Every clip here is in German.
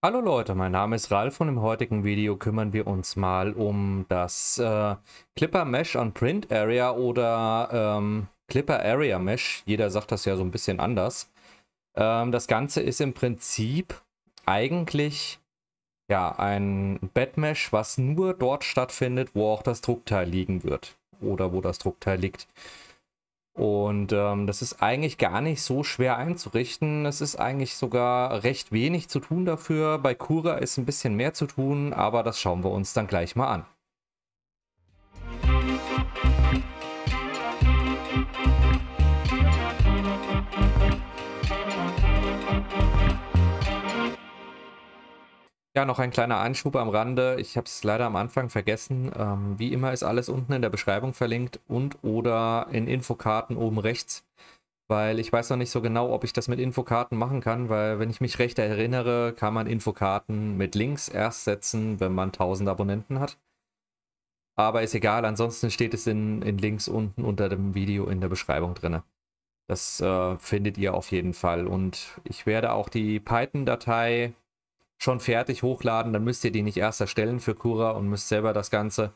Hallo Leute, mein Name ist Ralf und im heutigen Video kümmern wir uns mal um das äh, Clipper Mesh on Print Area oder ähm, Clipper Area Mesh. Jeder sagt das ja so ein bisschen anders. Ähm, das Ganze ist im Prinzip eigentlich ja, ein Bed Mesh, was nur dort stattfindet, wo auch das Druckteil liegen wird oder wo das Druckteil liegt. Und ähm, das ist eigentlich gar nicht so schwer einzurichten. Es ist eigentlich sogar recht wenig zu tun dafür. Bei Cura ist ein bisschen mehr zu tun, aber das schauen wir uns dann gleich mal an. Ja, noch ein kleiner Einschub am Rande. Ich habe es leider am Anfang vergessen. Ähm, wie immer ist alles unten in der Beschreibung verlinkt und oder in Infokarten oben rechts. Weil ich weiß noch nicht so genau, ob ich das mit Infokarten machen kann, weil wenn ich mich recht erinnere, kann man Infokarten mit Links erst setzen, wenn man 1000 Abonnenten hat. Aber ist egal, ansonsten steht es in, in Links unten unter dem Video in der Beschreibung drin. Das äh, findet ihr auf jeden Fall. Und ich werde auch die Python-Datei schon fertig hochladen, dann müsst ihr die nicht erst erstellen für Cura und müsst selber das Ganze,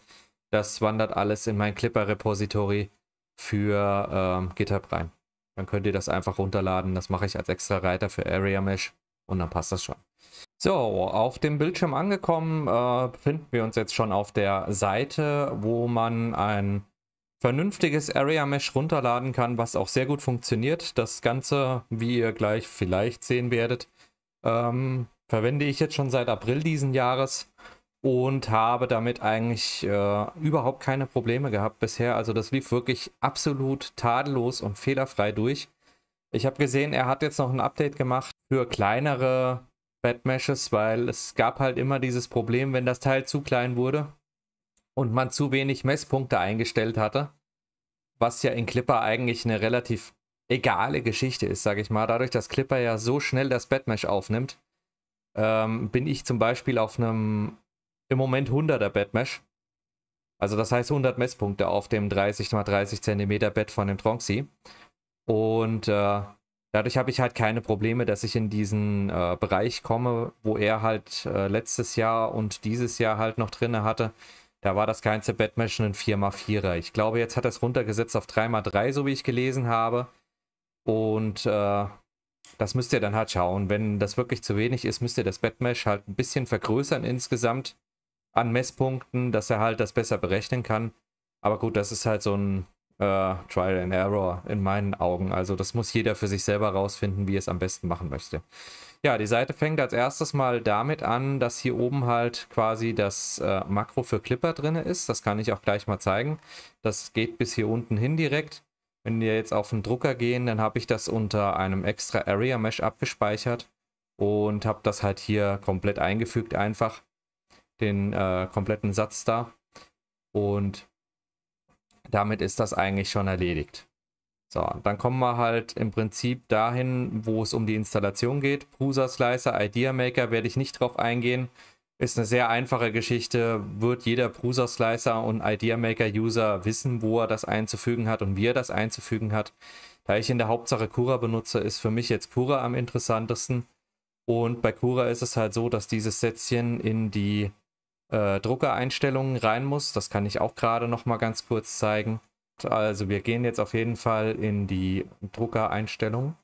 das wandert alles in mein Clipper-Repository für ähm, GitHub rein. Dann könnt ihr das einfach runterladen, das mache ich als extra Reiter für Area Mesh und dann passt das schon. So, auf dem Bildschirm angekommen äh, befinden wir uns jetzt schon auf der Seite, wo man ein vernünftiges Area Mesh runterladen kann, was auch sehr gut funktioniert. Das Ganze, wie ihr gleich vielleicht sehen werdet, ähm, verwende ich jetzt schon seit April diesen Jahres und habe damit eigentlich äh, überhaupt keine Probleme gehabt bisher. Also das lief wirklich absolut tadellos und fehlerfrei durch. Ich habe gesehen, er hat jetzt noch ein Update gemacht für kleinere Batmashes, weil es gab halt immer dieses Problem, wenn das Teil zu klein wurde und man zu wenig Messpunkte eingestellt hatte, was ja in Clipper eigentlich eine relativ egale Geschichte ist, sage ich mal, dadurch, dass Clipper ja so schnell das Batmash aufnimmt ähm, bin ich zum Beispiel auf einem im Moment 100er Bettmesh. Also das heißt 100 Messpunkte auf dem 30x30 cm Bett von dem Tronxy. Und äh, dadurch habe ich halt keine Probleme, dass ich in diesen äh, Bereich komme, wo er halt äh, letztes Jahr und dieses Jahr halt noch drinne hatte. Da war das ganze Bettmesh ein 4x4er. Ich glaube, jetzt hat er es runtergesetzt auf 3x3, so wie ich gelesen habe. Und äh, das müsst ihr dann halt schauen. Wenn das wirklich zu wenig ist, müsst ihr das Batmesh halt ein bisschen vergrößern insgesamt an Messpunkten, dass er halt das besser berechnen kann. Aber gut, das ist halt so ein äh, Trial and Error in meinen Augen. Also das muss jeder für sich selber rausfinden, wie er es am besten machen möchte. Ja, die Seite fängt als erstes mal damit an, dass hier oben halt quasi das äh, Makro für Clipper drin ist. Das kann ich auch gleich mal zeigen. Das geht bis hier unten hin direkt. Wenn wir jetzt auf den Drucker gehen, dann habe ich das unter einem extra Area Mesh abgespeichert und habe das halt hier komplett eingefügt, einfach den äh, kompletten Satz da. Und damit ist das eigentlich schon erledigt. So, dann kommen wir halt im Prinzip dahin, wo es um die Installation geht. Prusa Slicer, Idea Maker werde ich nicht drauf eingehen. Ist eine sehr einfache Geschichte, wird jeder Prusa Slicer und Idea Maker User wissen, wo er das einzufügen hat und wie er das einzufügen hat. Da ich in der Hauptsache Cura benutze, ist für mich jetzt Cura am interessantesten. Und bei Cura ist es halt so, dass dieses Sätzchen in die äh, Druckereinstellungen rein muss. Das kann ich auch gerade noch mal ganz kurz zeigen. Also wir gehen jetzt auf jeden Fall in die Druckereinstellungen.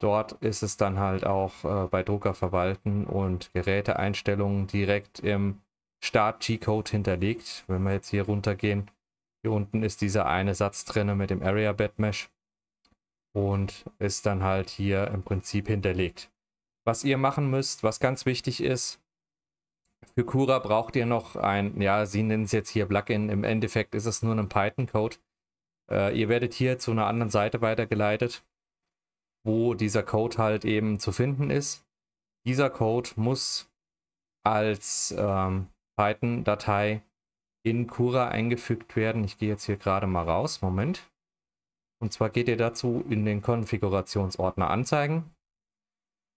Dort ist es dann halt auch äh, bei Drucker verwalten und Geräteeinstellungen direkt im Start-G-Code hinterlegt. Wenn wir jetzt hier runtergehen, hier unten ist dieser eine Satz drin mit dem Area Bed Mesh und ist dann halt hier im Prinzip hinterlegt. Was ihr machen müsst, was ganz wichtig ist, für Cura braucht ihr noch ein, ja, sie nennen es jetzt hier Plugin, im Endeffekt ist es nur ein Python-Code. Äh, ihr werdet hier zu einer anderen Seite weitergeleitet wo dieser Code halt eben zu finden ist. Dieser Code muss als ähm, Python-Datei in Cura eingefügt werden. Ich gehe jetzt hier gerade mal raus. Moment. Und zwar geht ihr dazu in den Konfigurationsordner anzeigen.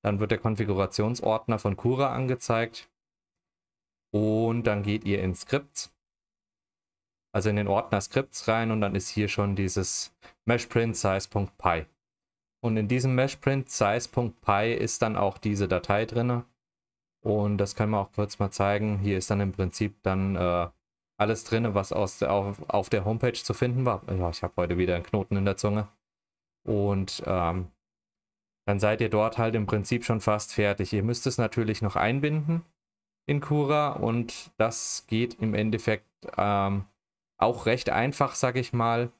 Dann wird der Konfigurationsordner von Cura angezeigt. Und dann geht ihr in Skripts, also in den Ordner Skripts rein und dann ist hier schon dieses MeshPrintSize.py. size.py. Und in diesem Meshprint size.py ist dann auch diese Datei drin. Und das können wir auch kurz mal zeigen. Hier ist dann im Prinzip dann äh, alles drin, was aus der, auf, auf der Homepage zu finden war. Ja, ich habe heute wieder einen Knoten in der Zunge. Und ähm, dann seid ihr dort halt im Prinzip schon fast fertig. Ihr müsst es natürlich noch einbinden in Cura und das geht im Endeffekt ähm, auch recht einfach, sag ich mal.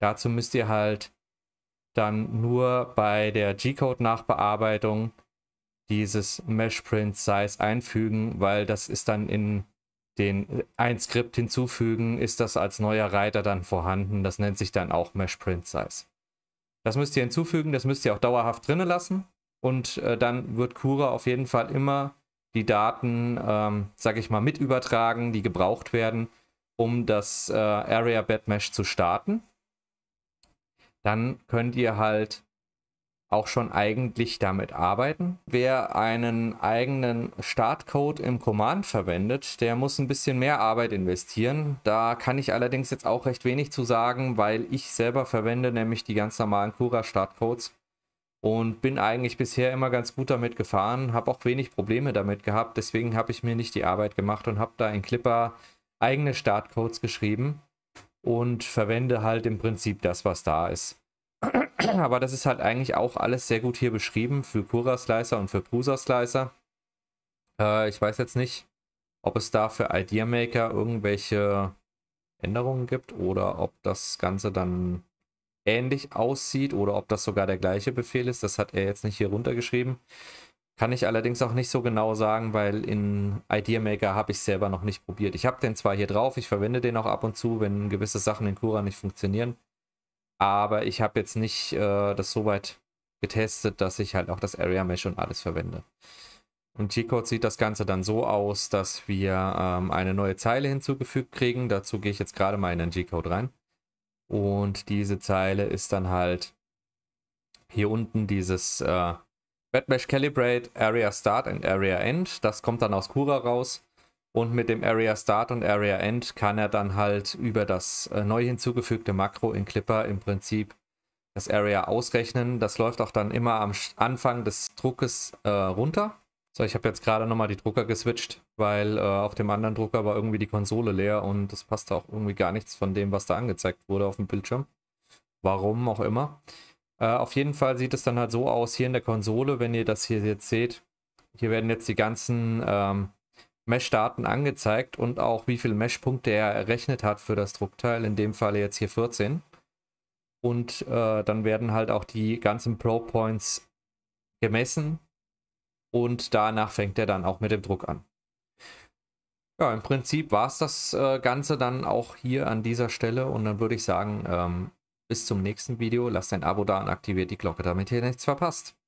Dazu müsst ihr halt dann nur bei der G-Code-Nachbearbeitung dieses Mesh-Print-Size einfügen, weil das ist dann in den ein Skript hinzufügen, ist das als neuer Reiter dann vorhanden. Das nennt sich dann auch Mesh-Print-Size. Das müsst ihr hinzufügen, das müsst ihr auch dauerhaft drinnen lassen und äh, dann wird Cura auf jeden Fall immer die Daten, ähm, sage ich mal, mit übertragen, die gebraucht werden, um das äh, Area Bed Mesh zu starten dann könnt ihr halt auch schon eigentlich damit arbeiten. Wer einen eigenen Startcode im Command verwendet, der muss ein bisschen mehr Arbeit investieren. Da kann ich allerdings jetzt auch recht wenig zu sagen, weil ich selber verwende nämlich die ganz normalen Cura-Startcodes und bin eigentlich bisher immer ganz gut damit gefahren, habe auch wenig Probleme damit gehabt. Deswegen habe ich mir nicht die Arbeit gemacht und habe da in Clipper eigene Startcodes geschrieben und verwende halt im Prinzip das, was da ist. Aber das ist halt eigentlich auch alles sehr gut hier beschrieben für Pura Slicer und für Prusa Slicer. Äh, ich weiß jetzt nicht, ob es da für Idea Maker irgendwelche Änderungen gibt oder ob das Ganze dann ähnlich aussieht oder ob das sogar der gleiche Befehl ist. Das hat er jetzt nicht hier runtergeschrieben. Kann ich allerdings auch nicht so genau sagen, weil in IdeaMaker habe ich es selber noch nicht probiert. Ich habe den zwar hier drauf, ich verwende den auch ab und zu, wenn gewisse Sachen in Cura nicht funktionieren. Aber ich habe jetzt nicht äh, das so weit getestet, dass ich halt auch das Area Mesh und alles verwende. Und G-Code sieht das Ganze dann so aus, dass wir ähm, eine neue Zeile hinzugefügt kriegen. Dazu gehe ich jetzt gerade mal in den G-Code rein. Und diese Zeile ist dann halt hier unten dieses äh, Batbash Calibrate, Area Start und Area End. Das kommt dann aus Cura raus. Und mit dem Area Start und Area End kann er dann halt über das äh, neu hinzugefügte Makro in Clipper im Prinzip das Area ausrechnen. Das läuft auch dann immer am Anfang des Druckes äh, runter. So, ich habe jetzt gerade nochmal die Drucker geswitcht, weil äh, auf dem anderen Drucker war irgendwie die Konsole leer und das passte auch irgendwie gar nichts von dem, was da angezeigt wurde auf dem Bildschirm. Warum auch immer. Äh, auf jeden Fall sieht es dann halt so aus hier in der Konsole, wenn ihr das hier jetzt seht. Hier werden jetzt die ganzen ähm, Mesh-Daten angezeigt und auch wie viele Mesh-Punkte er errechnet hat für das Druckteil. In dem Fall jetzt hier 14. Und äh, dann werden halt auch die ganzen Pro-Points gemessen. Und danach fängt er dann auch mit dem Druck an. Ja, im Prinzip war es das äh, Ganze dann auch hier an dieser Stelle. Und dann würde ich sagen, ähm, bis zum nächsten Video, lasst ein Abo da und aktiviert die Glocke, damit ihr nichts verpasst.